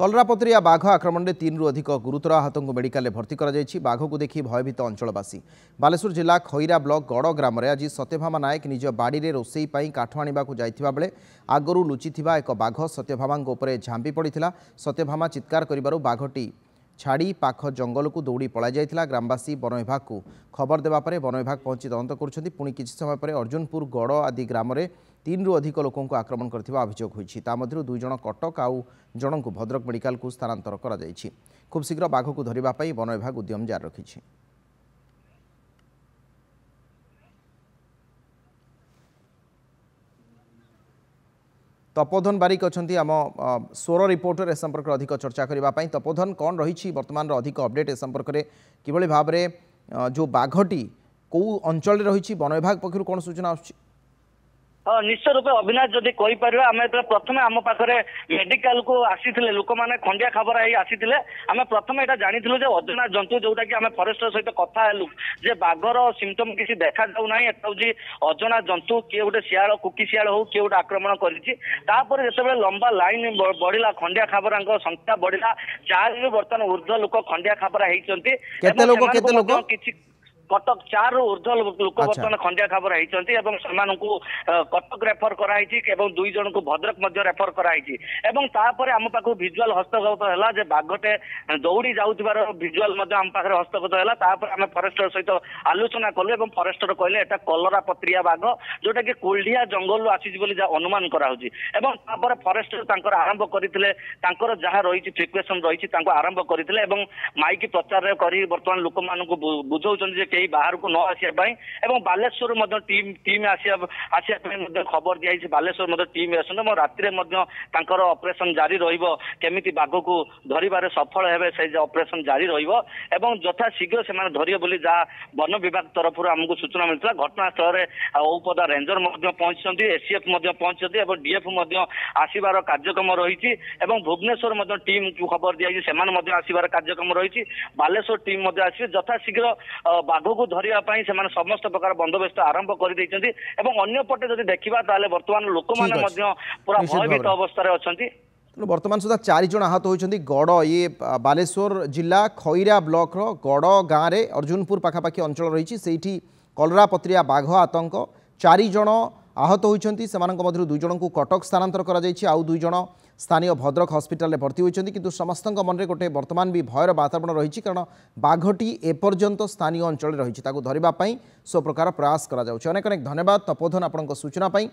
কলরাপতরিয়া বাঘ আক্রমণে তিনু অধিক গুরুতর আহত মেডিকালে ভর্তি করা যাইছি বাঘকু দেখি ভয়ভীত অঞ্চলবাসী বালেশ্বর জেলা খৈরা ব্লক গড় গ্রামে আজ সত্যভামা নায়ক নিজ বাড়ি রোষেই পাই কাঠ আনবাক যাই বেলে আগরু লুচিথিবা এক বাঘ সত্যভামা উপরে ঝাঁপি পড়িলা সত্যভামা চিৎকার করবু বাঘটি ଛାଡ଼ି ପାଖ ଜଙ୍ଗଲକୁ ଦୌଡ଼ି ପଳାଯାଇଥିଲା ଗ୍ରାମବାସୀ ବନ ବିଭାଗକୁ ଖବର ଦେବା ପରେ ବନ ବିଭାଗ ପହଞ୍ଚି ତଦନ୍ତ କରୁଛନ୍ତି ପୁଣି କିଛି ସମୟ ପରେ ଅର୍ଜୁନପୁର ଗଡ଼ ଆଦି ଗ୍ରାମରେ ତିନିରୁ ଅଧିକ ଲୋକଙ୍କୁ ଆକ୍ରମଣ କରିଥିବା ଅଭିଯୋଗ ହୋଇଛି ତା ମଧ୍ୟରୁ ଦୁଇ ଜଣ କଟକ ଆଉ ଜଣଙ୍କୁ ଭଦ୍ରକ ମେଡିକାଲକୁ ସ୍ଥାନାନ୍ତର କରାଯାଇଛି ଖୁବ୍ ଶୀଘ୍ର ବାଘକୁ ଧରିବା ପାଇଁ ବନ ବିଭାଗ ଉଦ୍ୟମ ଜାରି ରଖିଛି তপোধন বারিক অনেক আমার স্বর রিপোর্টর এ সম্পর্কে অধিক চর্চা করা তপোধন কণ রয়েছে বর্তমানের অধিক অপডেট এ সম্পর্কে কিভাবে ভাবে যে বাঘটি কেউ অঞ্চলের রয়েছে বন বিভাগ পক্ষ কোণ সূচনা আসছে ନିଶ୍ଚୟ ରୂପେ ଅବିନାଶ ଯଦି କହିପାରିବା ଆମେ ଯେତେବେଳେ ପ୍ରଥମେ ଆମ ପାଖରେ ମେଡିକାଲକୁ ଆସିଥିଲେ ଲୋକମାନେ ଖଣ୍ଡିଆ ଖବର ହେଇ ଆସିଥିଲେ ଆମେ ପ୍ରଥମେ ଏଇଟା ଜାଣିଥିଲୁ ଯେ ଅଜଣା ଜନ୍ତୁ ଯୋଉଟାକି ଆମେ ଫରେଷ୍ଟର ସହିତ କଥା ହେଲୁ ଯେ ବାଘର ସିମ୍ପଟମ୍ କିଛି ଦେଖାଯାଉନାହିଁ ଏଟା ହଉଛି ଅଜଣା ଜନ୍ତୁ କିଏ ଗୋଟେ ଶିଆଳ କୁକି ଶିଆଳ ହଉ କିଏ ଗୋଟେ ଆକ୍ରମଣ କରିଛି ତାପରେ ଯେତେବେଳେ ଲମ୍ବା ଲାଇନ ବଢିଲା ଖଣ୍ଡିଆ ଖାବରାଙ୍କ ସଂଖ୍ୟା ବଢିଲା ଚାରିରୁ ବର୍ତ୍ତମାନ ଉର୍ଦ୍ଧ୍ୱ ଲୋକ ଖଣ୍ଡିଆ ଖାବରା ହେଇଛନ୍ତି କେତେ ଲୋକ କେତେ ଲୋକ କିଛି କଟକ ଚାରିରୁ ଉର୍ଦ୍ଧ୍ୱ ଲୋକ ବର୍ତ୍ତମାନ ଖଞ୍ଜା ଖାବର ହେଇଛନ୍ତି ଏବଂ ସେମାନଙ୍କୁ କଟକ ରେଫର କରାଯାଇଛି ଏବଂ ଦୁଇ ଜଣଙ୍କୁ ଭଦ୍ରକ ମଧ୍ୟ ରେଫର କରାଯାଇଛି ଏବଂ ତାପରେ ଆମ ପାଖକୁ ଭିଜୁଆଲ ହସ୍ତଗତ ହେଲା ଯେ ବାଘଟେ ଦୌଡ଼ି ଯାଉଥିବାର ଭିଜୁଆଲ ମଧ୍ୟ ଆମ ପାଖରେ ହସ୍ତଗତ ହେଲା ତାପରେ ଆମେ ଫରେଷ୍ଟର ସହିତ ଆଲୋଚନା କଲୁ ଏବଂ ଫରେଷ୍ଟର କହିଲେ ଏଟା କଲରା ପତ୍ରିଆ ବାଘ ଯୋଉଟାକି କୁଲଢିଆ ଜଙ୍ଗଲରୁ ଆସିଛି ବୋଲି ଯାହା ଅନୁମାନ କରାହଉଛି ଏବଂ ତାପରେ ଫରେଷ୍ଟର ତାଙ୍କର ଆରମ୍ଭ କରିଥିଲେ ତାଙ୍କର ଯାହା ରହିଛି ପ୍ରିକ୍ୟୁଏସନ ରହିଛି ତାଙ୍କୁ ଆରମ୍ଭ କରିଥିଲେ ଏବଂ ମାଇକି ପ୍ରଚାର କରି ବର୍ତ୍ତମାନ ଲୋକମାନଙ୍କୁ ବୁଝାଉଛନ୍ତି ଯେ କେହି ବାହାରକୁ ନ ଆସିବା ପାଇଁ ଏବଂ ବାଲେଶ୍ୱରରୁ ମଧ୍ୟ ଟିମ୍ ଟିମ୍ ଆସିବା ଆସିବା ପାଇଁ ମଧ୍ୟ ଖବର ଦିଆଯାଇଛି ବାଲେଶ୍ଵର ମଧ୍ୟ ଟିମ୍ ଆସନ୍ତୁ ଏବଂ ରାତିରେ ମଧ୍ୟ ତାଙ୍କର ଅପରେସନ ଜାରି ରହିବ କେମିତି ବାଘକୁ ଧରିବାରେ ସଫଳ ହେବେ ସେ ଅପରେସନ ଜାରି ରହିବ ଏବଂ ଯଥା ଶୀଘ୍ର ସେମାନେ ଧରିବେ ବୋଲି ଯାହା ବନ ବିଭାଗ ତରଫରୁ ଆମକୁ ସୂଚନା ମିଳିଥିଲା ଘଟଣାସ୍ଥଳରେ ଔପଦା ରେଞ୍ଜର ମଧ୍ୟ ପହଞ୍ଚିଛନ୍ତି ଏସିଏଫ୍ ମଧ୍ୟ ପହଞ୍ଚିଛନ୍ତି ଏବଂ ଡିଏଫ୍ ମଧ୍ୟ ଆସିବାର କାର୍ଯ୍ୟକ୍ରମ ରହିଛି ଏବଂ ଭୁବନେଶ୍ୱର ମଧ୍ୟ ଟିମ୍ ଖବର ଦିଆଯାଇଛି ସେମାନେ ମଧ୍ୟ ଆସିବାର କାର୍ଯ୍ୟକ୍ରମ ରହିଛି ବାଲେଶ୍ୱର ଟିମ୍ ମଧ୍ୟ ଆସିବେ ଯଥା ଶୀଘ୍ର ଆଗକୁ ଧରିବା ପାଇଁ ସେମାନେ ସମସ୍ତ ପ୍ରକାର ବନ୍ଦୋବସ୍ତ ଆରମ୍ଭ କରିଦେଇଛନ୍ତି ଏବଂ ଅନ୍ୟପଟେ ଯଦି ଦେଖିବା ତାହେଲେ ବର୍ତ୍ତମାନ ଲୋକମାନେ ମଧ୍ୟ ପୁରା ଭୟଭୀତ ଅବସ୍ଥାରେ ଅଛନ୍ତି ତେଣୁ ବର୍ତ୍ତମାନ ସୁଦ୍ଧା ଚାରିଜଣ ଆହତ ହୋଇଛନ୍ତି ଗଡ଼ ଇଏ ବାଲେଶ୍ୱର ଜିଲ୍ଲା ଖଇରା ବ୍ଲକର ଗଡ଼ ଗାଁରେ ଅର୍ଜୁନପୁର ପାଖାପାଖି ଅଞ୍ଚଳ ରହିଛି ସେଇଠି କଲରାପତ୍ରିଆ ବାଘ ଆତଙ୍କ ଚାରିଜଣ আহত হয়েছেন সে দুই জনক কটক স্থানান্তর করা যাই আউ দুই জন স্থানীয় ভদ্রক হসপিটালে ভর্তি হয়েছেন কিন্তু সমস্ত মনে গোটে বর্তমান বি ভয়ের বাতাবরণ রয়েছে কারণ বাঘটি এপর্যন্ত স্থানীয় অঞ্চলে রয়েছে তাকে ধরা সবপ্রকার প্রয়াস করা যাচ্ছে অনেক অনেক ধন্যবাদ তপোধন আপনার সূচনা